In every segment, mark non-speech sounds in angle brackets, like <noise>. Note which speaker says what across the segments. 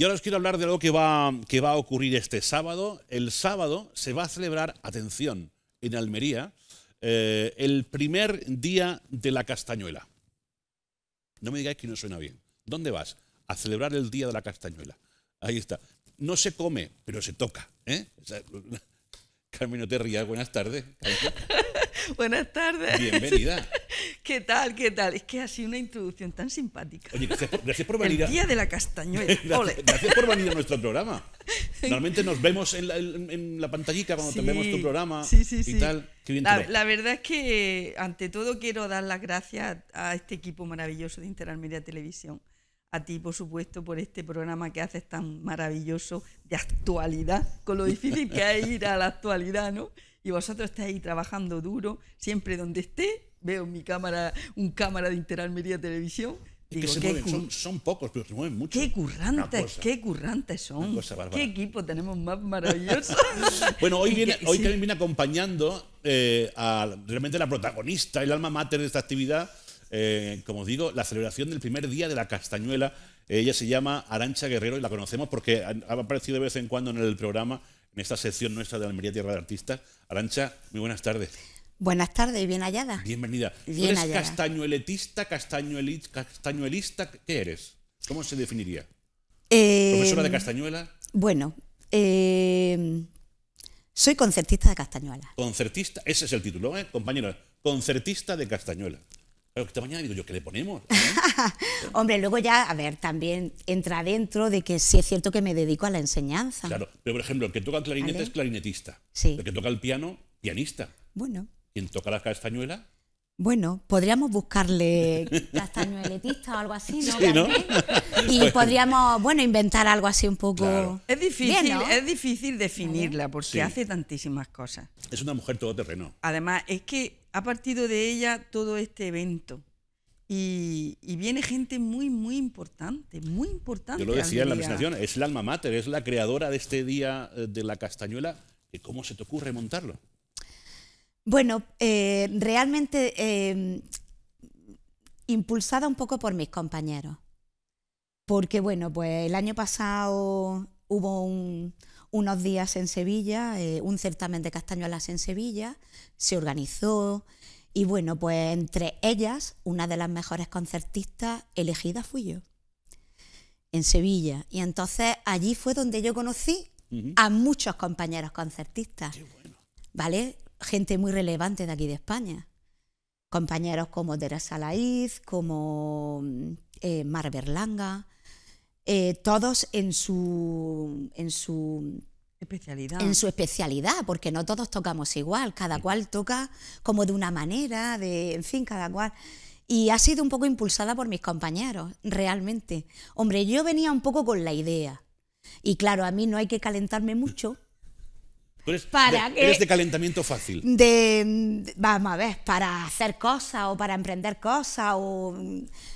Speaker 1: Y ahora os quiero hablar de algo que va, que va a ocurrir este sábado. El sábado se va a celebrar, atención, en Almería, eh, el primer día de la castañuela. No me digáis que no suena bien. ¿Dónde vas? A celebrar el día de la castañuela. Ahí está. No se come, pero se toca. ¿eh? <laughs> Carmen, no te rías. Buenas tardes.
Speaker 2: <laughs> Buenas tardes. Bienvenida. ¿Qué tal? ¿Qué tal? Es que ha sido una introducción tan simpática.
Speaker 1: gracias por, venir. A... El día de la
Speaker 2: castañuela.
Speaker 1: <laughs> gracias, por venir a nuestro programa. <laughs> Normalmente nos vemos en la, pantallita cuando vemos tu programa y tal. la, la,
Speaker 2: verdad es que, ante todo, quiero dar las gracias a este equipo maravilloso de Interalmedia Televisión. A ti, por supuesto, por este programa que haces tan maravilloso de actualidad, con lo difícil que es ir a la actualidad, ¿no? Y vosotros estáis trabajando duro, siempre donde esté veo mi cámara, un cámara de Interalmería Televisión.
Speaker 1: son, pocos, pero se mueven mucho. Qué currantes,
Speaker 2: qué currantes son. Qué equipo tenemos más maravilloso.
Speaker 1: <laughs> bueno, hoy, viene, hoy también viene acompañando eh, a realmente la protagonista, el alma mater de esta actividad, eh, como digo, la celebración del primer día de la Castañuela. Ella se llama Arancha Guerrero y la conocemos porque ha aparecido de vez en cuando en el programa, en esta sección nuestra de Almería Tierra de Artistas. Arancha, muy buenas tardes.
Speaker 3: Buenas tardes y bien hallada.
Speaker 1: Bienvenida. eres castañueletista, castañuelista? ¿Qué eres? ¿Cómo se definiría?
Speaker 3: Eh, ¿Profesora de
Speaker 1: Castañuela?
Speaker 3: Bueno, eh, soy concertista de Castañuela.
Speaker 1: Concertista, ese es el título, ¿eh? compañero. Concertista de Castañuela. Pero esta mañana digo yo, ¿qué le ponemos?
Speaker 3: <laughs> Hombre, luego ya, a ver, también entra dentro de que sí es cierto que me dedico a la enseñanza. Claro,
Speaker 1: pero por ejemplo, el que toca clarinete es clarinetista. Sí. El que toca el piano, pianista. Bueno. ¿Quién toca la castañuela.
Speaker 3: Bueno, podríamos buscarle <laughs> castañueletista o algo así, ¿no? Sí, ¿no? <laughs> Y podríamos, bueno, inventar algo así un poco. Es difícil,
Speaker 2: es difícil definirla porque hace tantísimas
Speaker 1: cosas. Es una mujer todoterreno.
Speaker 2: Además, es que ha partido de ella todo este evento. Y, viene gente muy, muy importante, muy importante. Yo lo decía en la
Speaker 1: presentación, es la alma mater, es la creadora de este día eh, de la castañuela. ¿Cómo se te ocurre montarlo?
Speaker 3: Bueno, eh, realmente em, impulsada un poco por mis compañeros, porque bueno, pues el año pasado hubo unos días en Sevilla, eh, un certamen de castañuelas en Sevilla, se organizó y bueno, pues entre ellas, una de las mejores concertistas elegida fui yo, en Sevilla. Y entonces allí fue donde yo conocí a muchos compañeros concertistas. ¿Vale? gente muy relevante de aquí de España. Compañeros como Teresa Laiz, como mm, eh, Mar Berlanga, eh, todos en su, en su especialidad. En su especialidad, porque no todos tocamos igual, cada cual toca como de una manera, de, en fin, cada cual. Y ha sido un poco impulsada por mis compañeros, realmente. Hombre, yo venía un poco con la idea. Y claro, a mí no hay que calentarme mucho, <laughs>
Speaker 1: Eres, para de, eres de calentamiento fácil.
Speaker 3: De, vamos a ver, para hacer cosas o para emprender cosas o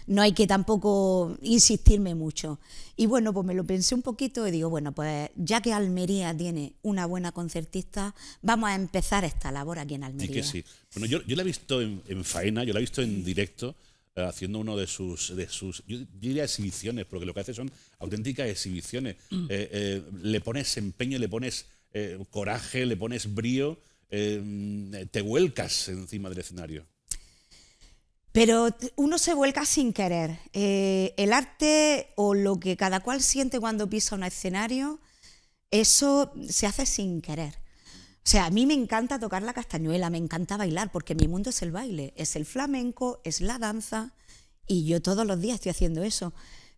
Speaker 3: no hay que tampoco insistirme mucho. Y bueno, pues me lo pensé un poquito y digo, bueno, pues ya que Almería tiene una buena concertista, vamos a empezar esta labor aquí en Almería. Sí que
Speaker 1: sí. Bueno, yo, yo la he visto en, faena, yo la he visto en directo eh, haciendo uno de sus, de sus yo, diría exhibiciones, porque lo que hace son auténticas exhibiciones. Mm. Eh, eh, le pones empeño, le pones eh, coraje, le pones brío, eh, te vuelcas encima del escenario.
Speaker 3: Pero uno se vuelca sin querer. Eh, el arte o lo que cada cual siente cuando pisa un escenario, eso se hace sin querer. O sea, a mí me encanta tocar la castañuela, me encanta bailar, porque mi mundo es el baile, es el flamenco, es la danza, y yo todos los días estoy haciendo eso.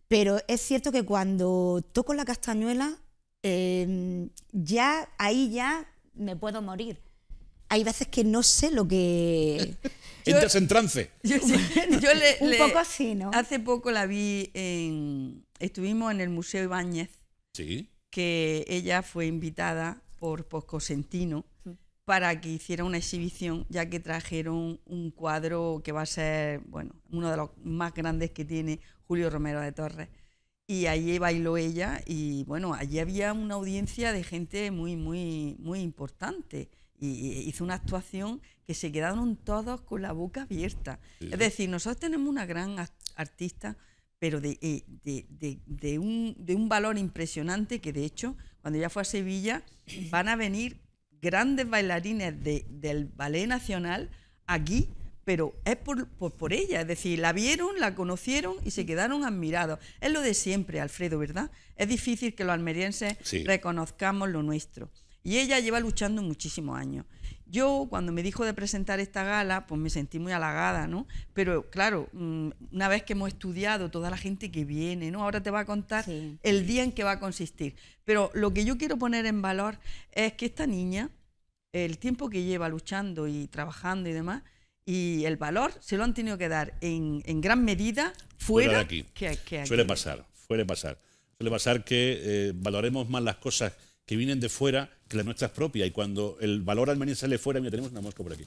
Speaker 3: Pero es cierto que cuando toco la castañuela Em, ya ahí ya me puedo morir. Hay veces que no sé lo que... <laughs> Entras en trance. <laughs>
Speaker 2: <laughs> Un poco así, ¿no? Hace poco la vi en... Estuvimos en el Museo Ibáñez. Sí. Que ella fue invitada por Poscosentino mm. para que hiciera una exhibición, ya que trajeron un cuadro que va a ser, bueno, uno de los más grandes que tiene Julio Romero de Torres y allí bailó ella y bueno, allí había una audiencia de gente muy, muy, muy importante y hizo una actuación que se quedaron todos con la boca abierta. Es decir, nosotros tenemos una gran artista, pero eh, de, un, de un valor impresionante que de hecho, cuando ella fue a Sevilla, van a venir grandes bailarines del Ballet Nacional aquí pero es por, ella, es decir, la vieron, la conocieron y se quedaron admirados. Es lo de siempre, Alfredo, ¿verdad? Es difícil que los almerienses reconozcamos lo nuestro. Y ella lleva luchando muchísimos años. Yo, cuando me dijo de presentar esta gala, pues me sentí muy halagada, ¿no? Pero claro, mm, una vez que hemos estudiado toda la gente que viene, ¿no? Ahora te va a contar el día en que va a consistir. Pero lo que yo quiero poner en valor es que esta niña, el tiempo que lleva luchando y trabajando y demás, y el valor se lo han tenido que dar en, gran medida fuera, de aquí. Que, Suele
Speaker 1: pasar, suele pasar. Suele pasar que eh, valoremos más las cosas que vienen de fuera que las nuestras propias. Y cuando el valor almaní sale fuera, mira, tenemos una mosca por aquí.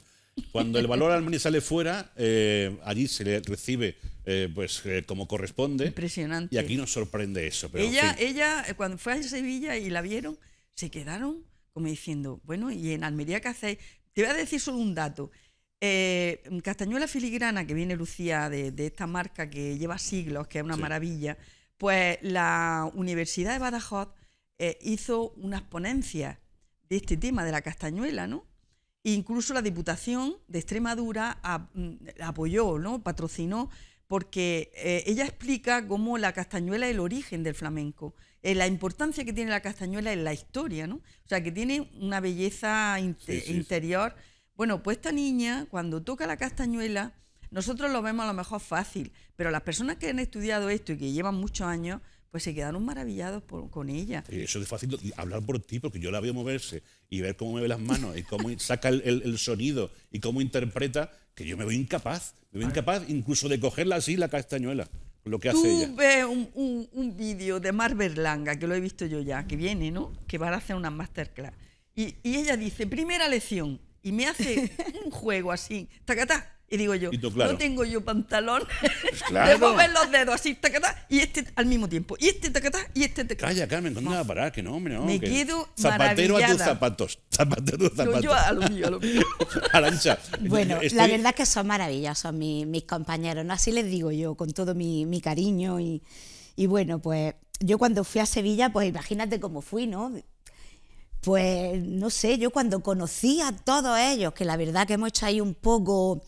Speaker 1: Cuando el valor almaní sale fuera, eh, allí se le recibe eh, pues como corresponde. Impresionante. Y aquí nos sorprende eso. Pero, ella,
Speaker 2: ella, cuando fue a Sevilla y la vieron, se quedaron como diciendo, bueno, ¿y en Almería qué hacéis? Te voy a decir solo un dato. Eh, castañuela Filigrana, que viene Lucía de, esta marca que lleva siglos, que es una maravilla, pues la Universidad de Badajoz eh, hizo unas ponencias de este tema de la castañuela, ¿no? E incluso la Diputación de Extremadura mm, apoyó, ¿no? Patrocinó, porque eh, ella explica cómo la castañuela es el origen del flamenco, la importancia que tiene la castañuela en la historia, ¿no? O sea, que tiene una belleza interior bueno, pues esta niña, cuando toca la castañuela, nosotros lo vemos a lo mejor fácil, pero las personas que han estudiado esto y que llevan muchos años, pues se quedaron maravillados con ella.
Speaker 1: Eso es fácil hablar por ti, porque yo la veo moverse y ver cómo mueve las manos y cómo <laughs> saca el, sonido y cómo interpreta, que yo me veo incapaz, me veo incapaz incluso de cogerla así, la castañuela. Lo que hace ella.
Speaker 2: ves un, vídeo de Mar Berlanga, que lo he visto yo ya, que viene, ¿no? Que va a hacer una masterclass. Y, y ella dice, primera lección, y me hace un juego así, tacatá. Y digo yo, no tengo yo pantalón pues <laughs> claro. de mover los dedos así, tacatá, y este al mismo tiempo, y este tacatá, y este
Speaker 1: tacatá. Calla, Carmen, ¿dónde vas a parar? Que no, hombre, no. Me que... quedo Zapatero a tus zapatos, zapatero a tus zapatos. Yo, yo a lo mío, a lo mío. <laughs> Arancha. Bueno, la verdad
Speaker 3: es que son maravillosos mis, mis compañeros, ¿no? Así les digo yo, con todo mi, mi cariño y, y bueno, pues yo cuando fui a Sevilla, pues imagínate cómo fui, ¿no? Pues no sé, yo cuando conocí a todos ellos, que la verdad que hemos hecho ahí un poco,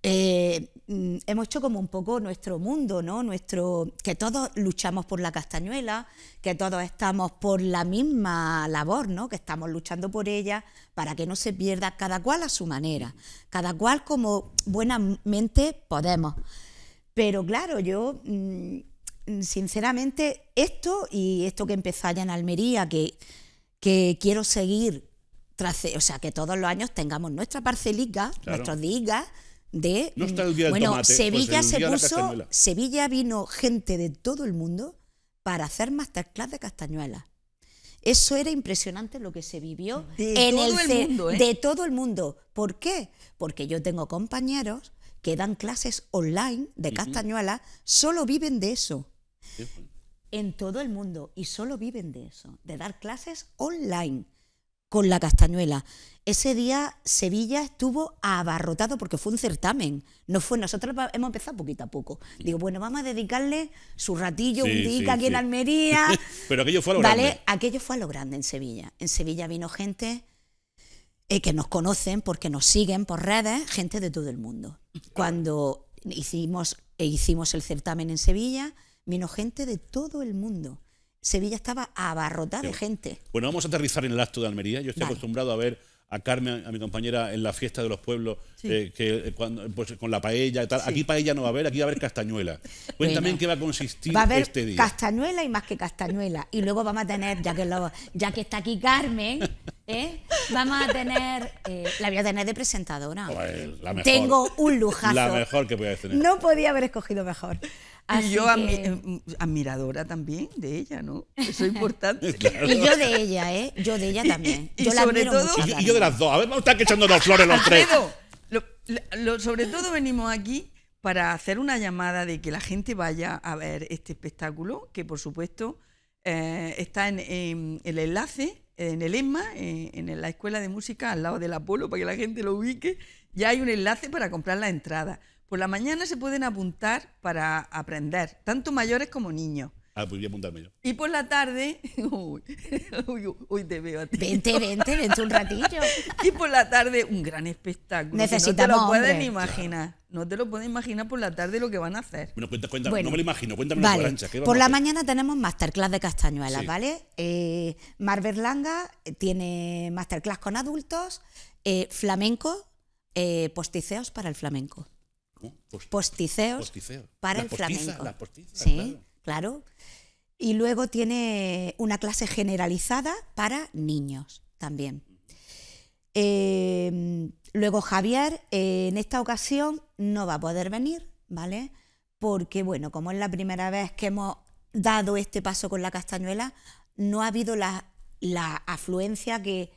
Speaker 3: eh, mm, hemos hecho como un poco nuestro mundo, ¿no? Nuestro, que todos luchamos por la castañuela, que todos estamos por la misma labor, ¿no? Que estamos luchando por ella para que no se pierda cada cual a su manera, cada cual como buenamente podemos. Pero claro, yo mm, sinceramente esto y esto que empezó allá en Almería, que que quiero seguir, o sea, que todos los años tengamos nuestra parcelica, nuestros digas de... bueno, Sevilla se puso, Sevilla vino gente de todo el mundo para hacer masterclass de castañuela Eso era impresionante lo que se vivió de en todo el, mundo, ¿eh? de todo el mundo. ¿Por qué? Porque yo tengo compañeros que dan clases online de castañuela solo viven de eso en todo el mundo y solo viven de eso, de dar clases online con la castañuela. Ese día Sevilla estuvo abarrotado porque fue un certamen. No fue, nosotros hemos empezado poquito a poco. Digo, bueno, vamos a dedicarle su ratillo, un día aquí en Almería. <laughs>
Speaker 1: Pero aquello fue lo grande.
Speaker 3: Aquello fue lo grande en Sevilla. En Sevilla vino gente eh, que nos conocen porque nos siguen por redes, gente de todo el mundo. Cuando hicimos, eh, hicimos el certamen en Sevilla, vino gente de todo el mundo. Sevilla estaba abarrotada de gente.
Speaker 1: Bueno, vamos a aterrizar en el acto de Almería. Yo estoy acostumbrado a ver a Carmen, a mi compañera, en la fiesta de los pueblos, eh, que, eh, cuando, pues, con la paella y tal. Aquí paella no va a haber, aquí va a haber castañuela. <laughs> Cuéntame en qué va a consistir va a haber este
Speaker 3: Castañuela y más que castañuela. Y luego vamos a tener, ya que, ya que está aquí Carmen, ¿Eh? Vamos a tener. Eh, la voy a tener de presentadora.
Speaker 1: Pues, Tengo
Speaker 3: un lujazo. La mejor que a tener. No podía haber escogido mejor. y yo eh, admiradora también de ella, ¿no? Eso es
Speaker 1: importante. <laughs>
Speaker 3: Y yo de ella, ¿eh? Yo de ella también. Y, yo sobre todo. y, yo de las
Speaker 1: dos. A ver, vamos a estar dos flores los tres.
Speaker 2: sobre todo venimos aquí para hacer una llamada de que la gente vaya a ver este espectáculo, que por supuesto eh, está en el enlace en el ESMA, eh, en la Escuela de Música, al lado del Apolo, para que la gente lo ubique, ya hay un enlace para comprar la entrada. Por la mañana se pueden apuntar para aprender, tanto mayores como niños.
Speaker 1: Ah, pues voy a apuntarme yo.
Speaker 2: Y por la tarde, <laughs> uy, te veo a ti. Vente, vente, vente un ratillo. <laughs> y por la tarde, un gran espectáculo. Necesitamos. No te lo puedes ni imaginar. No te lo puedes imaginar por la tarde
Speaker 3: lo que van a hacer.
Speaker 1: Bueno, cuéntame, cuéntame, no me lo imagino, cuéntame vale. Ancha, por la mañana
Speaker 3: tenemos masterclass de castañuelas, ¿vale? Eh, Mar eh, tiene masterclass con adultos, eh, flamenco, eh, posticeos para el flamenco. Posticeos, posticeos, para el flamenco. Las sí claro. Y luego tiene una clase generalizada para niños también. Em, luego Javier en esta ocasión no va a poder venir, ¿vale? Porque bueno, como es la primera vez que hemos dado este paso con la castañuela, no ha habido la, afluencia que,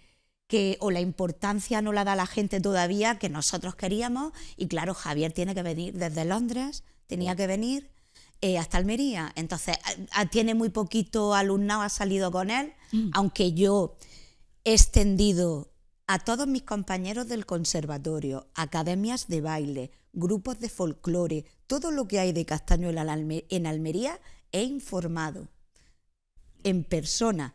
Speaker 3: que, o la importancia no la da la gente todavía que nosotros queríamos. Y claro, Javier tiene que venir desde Londres, tenía que venir eh, hasta Almería. Entonces, tiene muy poquito alumnado, ha salido con él, mm. aunque yo he extendido a todos mis compañeros del conservatorio, academias de baile, grupos de folclore, todo lo que hay de Castañuela en Almería, he informado en persona.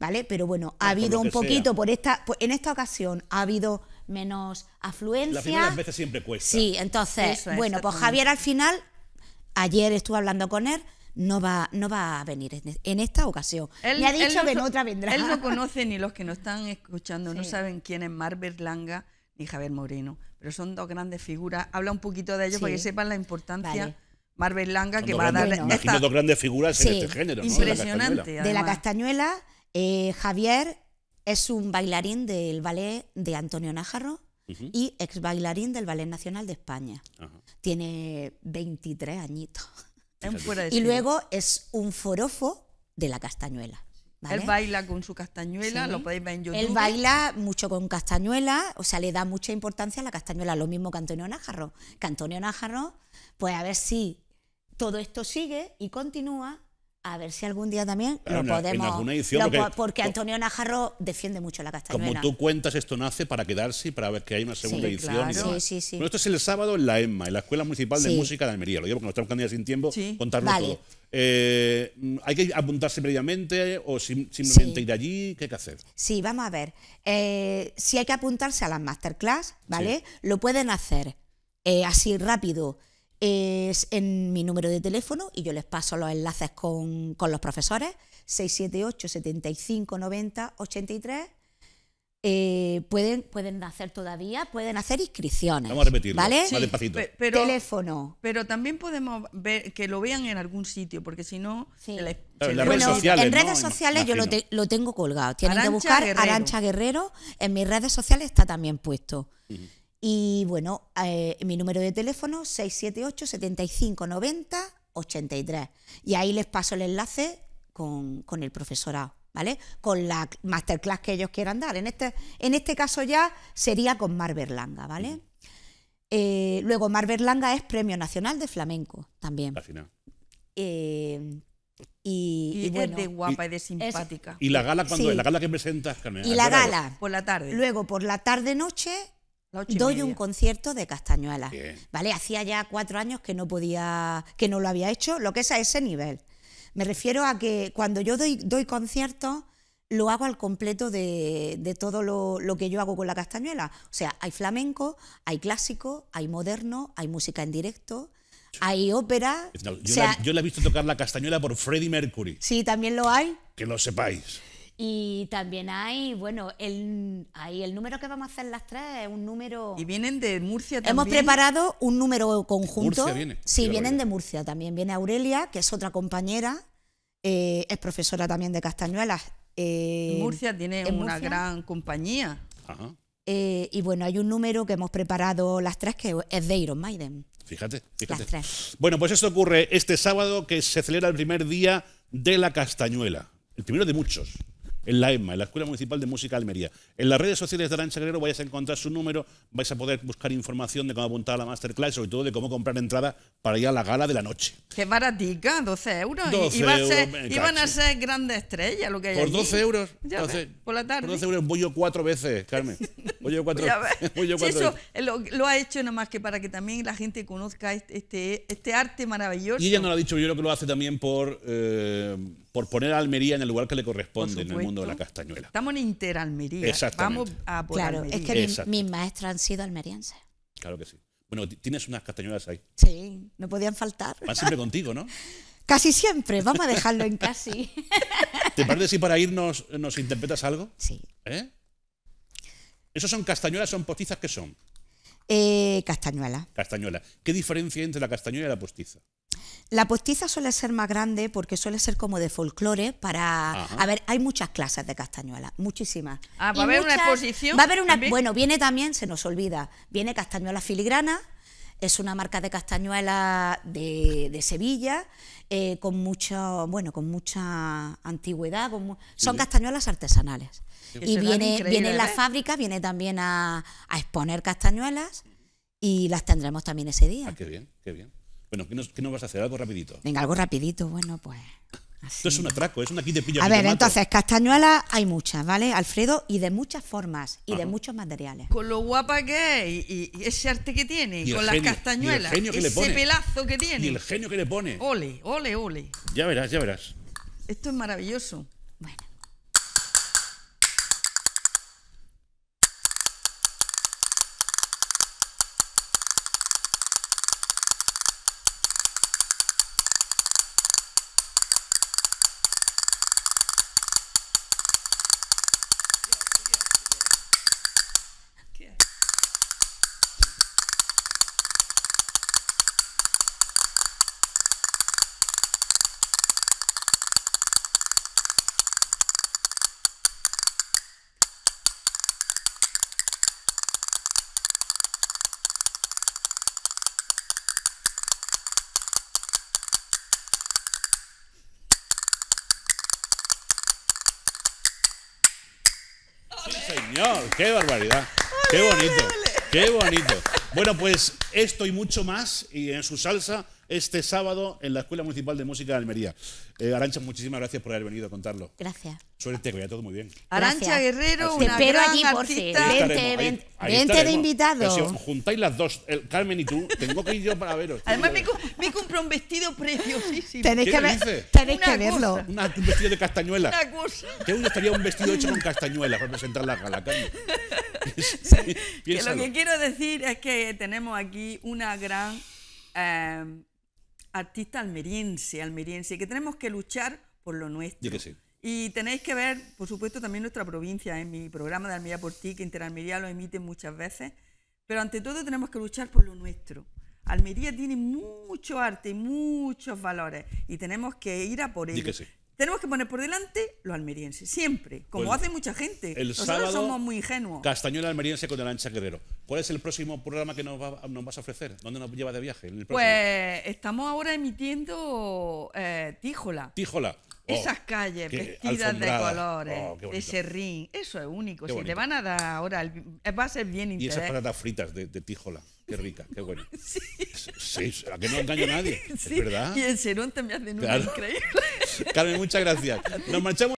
Speaker 3: ¿Vale? Pero bueno, ha habido un poquito, por esta, pues, en esta ocasión ha habido menos afluencia. Las primeras veces siempre cuesta. Sí, entonces, bueno, pues Javier al final ayer estuve hablando con él, no va, no va a venir en esta ocasión. Me ha dicho que en otra vendrá. Él no <laughs> conoce
Speaker 2: ni los que nos están escuchando, no saben quién es Marvel Langa ni Javier Moreno, pero son dos grandes figuras. Habla un poquito de ellos para que sepan la
Speaker 3: importancia. Marvel Langa, que va a dar. Imagino dos grandes figuras en este género. Impresionante. De la castañuela, eh, Javier es un bailarín del ballet de Antonio Nájaro y ex bailarín del Ballet Nacional de España. Tiene 23 añitos. y luego es un forofo de la
Speaker 2: castañuela. Él baila con su castañuela, lo podéis ver en YouTube. Él baila
Speaker 3: mucho con castañuela, o sea, le da mucha importancia a la castañuela, lo mismo que Antonio Nájaro. Que Antonio Nájaro, pues a ver si todo esto sigue y continúa, a ver si algún día también ah, lo podemos. porque, Antonio Najarro defiende mucho la castañuela. Como tú
Speaker 1: cuentas, esto nace para quedarse para ver que hay una segunda edición. esto es el sábado en la EMMA, en la Escuela Municipal de Música de Almería. Lo digo porque nos estamos quedando sin tiempo contarlo todo. Eh, ¿Hay que apuntarse previamente o simplemente ir allí? ¿Qué hay que hacer?
Speaker 3: Sí, vamos a ver. Eh, si hay que apuntarse a las masterclass, ¿vale? Lo pueden hacer eh, así rápido es en mi número de teléfono y yo les paso los enlaces con, los profesores, 678 75 90 83. pueden, pueden hacer todavía, pueden hacer inscripciones. Vamos a repetirlo. ¿Vale? despacito. teléfono.
Speaker 2: Pero también podemos ver que lo vean en algún sitio, porque si no. en redes sociales, en redes sociales yo
Speaker 3: lo, tengo colgado. Tienen que buscar Arancha Guerrero. En mis redes sociales está también puesto. Y bueno, eh, mi número de teléfono 678 7590 83. Y ahí les paso el enlace con, el profesorado, ¿vale? Con la masterclass que ellos quieran dar. En este, en este caso ya sería con Mar Berlanga, ¿vale? Eh, luego, Mar Berlanga es Premio Nacional de Flamenco también. Eh, y, es de guapa y, de simpática. ¿Y la gala cuando ¿La gala
Speaker 1: que presentas, Carmen? Y la gala.
Speaker 3: Por la tarde. Luego, por la tarde-noche, doy un concierto de Castañuela. ¿Vale? Hacía ya cuatro años que no podía, que no lo había hecho, lo que es a ese nivel. Me refiero a que cuando yo doy, conciertos, lo hago al completo de, todo lo, que yo hago con la castañuela. O sea, hay flamenco, hay clásico, hay moderno, hay música en directo, hay ópera.
Speaker 1: yo, le he visto tocar la castañuela por Freddie Mercury.
Speaker 3: Sí, también lo hay.
Speaker 1: Que lo sepáis.
Speaker 3: Y también hay, bueno, el, hay el número que vamos a hacer las tres es un número... Y vienen de Murcia también. Hemos preparado un número conjunto. Murcia viene. Sí, vienen de Murcia también. Viene Aurelia, que es otra compañera, eh, es profesora también de Castañuelas. Eh, Murcia tiene una gran compañía. Ajá. Eh, y bueno, hay un número que hemos preparado las tres que es de Iron Maiden.
Speaker 1: Fíjate, fíjate. Las Bueno, pues esto ocurre este sábado que se celebra el primer día de la Castañuela. El primero de muchos en la EMMA, en la Escuela Municipal de Música de Almería. En las redes sociales de Arancha Guerrero vais a encontrar su número, vais a poder buscar información de cómo apuntar a la masterclass, sobre todo de cómo comprar entradas para ir a la gala de la noche.
Speaker 2: Qué baratica, 12 euros. y van a ser, a ser grandes estrellas lo que hay Por 12 euros. por la tarde. Por 12 euros
Speaker 1: voy yo cuatro veces, Carmen. Voy yo cuatro, <laughs> veces. Voy yo cuatro
Speaker 2: eso Lo, ha hecho nada más que para que también la gente conozca este, este, este, arte maravilloso. Y ella no lo ha
Speaker 1: dicho, yo creo que lo hace también por... Eh, por poner a Almería en el lugar que le corresponde en el mundo de la castañuela. Estamos
Speaker 3: en Interalmería. Exactamente. Vamos a por claro, es que mis maestras han sido almerienses.
Speaker 1: Claro que sí. Bueno, tienes unas castañuelas ahí.
Speaker 3: Sí, no podían faltar. Van siempre contigo, ¿no? <laughs> Casi siempre, vamos a dejarlo en casi.
Speaker 1: <laughs> ¿Te parece si para irnos nos interpretas algo? Sí. ¿Eh? ¿Esos son castañuelas, son postizas? ¿Qué son?
Speaker 3: Eh, castañuela.
Speaker 1: Castañuela. ¿Qué diferencia hay entre la castañuela y
Speaker 3: la postiza? La postiza suele ser más grande porque suele ser como de folclore para... A ver, hay muchas clases de castañuelas, muchísimas. Ah, va a haber una exposición. Va a haber una... Bueno, viene también, se nos olvida, viene castañuela filigrana, es una marca de castañuela de, Sevilla, eh, con mucho, bueno, con mucha antigüedad, son castañuelas artesanales. Y viene, viene la ¿eh? fábrica, viene también a, a exponer castañuelas y las tendremos también ese día. Ah, qué bien, qué bien.
Speaker 1: Bueno, ¿qué no vas a hacer? Algo rapidito.
Speaker 3: Venga, algo rapidito, bueno, pues...
Speaker 1: Esto es un atraco, es una aquí de pillo. A ver, entonces,
Speaker 3: castañuelas hay muchas, ¿vale, Alfredo? Y de muchas formas y de muchos materiales.
Speaker 2: Con lo guapa que es y, ese arte que tiene, con las castañuelas, el genio que ese le pone. pelazo que tiene. Y el
Speaker 1: genio que le pone. Ole,
Speaker 2: ole, ole.
Speaker 1: Ya verás, ya verás.
Speaker 2: Esto es maravilloso.
Speaker 1: señor, qué barbaridad. Qué bonito, qué bonito. Bueno, pues esto y mucho más y en su salsa este sábado en la Escuela Municipal de Música de Almería. Eh, Arancha, muchísimas gracias por haber venido a contarlo. Gracias. Suerte, que vaya todo muy bien. Arancha Guerrero, pues una Te gran allí, artista. Vente, de invitado. Si juntáis las dos, Carmen y tú, tengo que ir yo para veros. Además, me,
Speaker 2: me compré un vestido preciosísimo. Tenéis que, ver, tenéis que verlo.
Speaker 1: un vestido de castañuela. Una
Speaker 2: cosa. ¿Qué
Speaker 1: un vestido hecho con castañuela para presentar la gala, <laughs> lo que
Speaker 2: quiero decir es que tenemos aquí una gran eh, artista almeriense, almeriense, que tenemos que luchar por lo nuestro. Yo que sí y tenéis que ver, por supuesto, también nuestra provincia. En mi programa de Almería por ti, que Interalmería lo emite muchas veces. Pero ante todo tenemos que luchar por lo nuestro. Almería tiene mucho arte y muchos valores. Y tenemos que ir a por ello. Tenemos que poner por delante los almerienses, siempre, como pues, hace mucha gente. El Nosotros somos muy ingenuos.
Speaker 1: Castañón almeriense con el ancha guerrero. ¿Cuál es el próximo programa que nos, vas a ofrecer? ¿Dónde nos lleva de viaje? pues
Speaker 2: estamos ahora emitiendo eh, Tíjola. Oh, esas calles vestidas de colores, oh, ese de eso es único. si te van a dar ahora, el, va a ser
Speaker 1: bien interesante. Y esas patatas fritas de, Tijola, qué rica, qué bueno. <laughs> Sí. a que no engaño a nadie, <laughs> es verdad. Y el
Speaker 2: serón me hace claro. increíble. <laughs>
Speaker 1: Carmen, muchas gracias. Nos marchamos.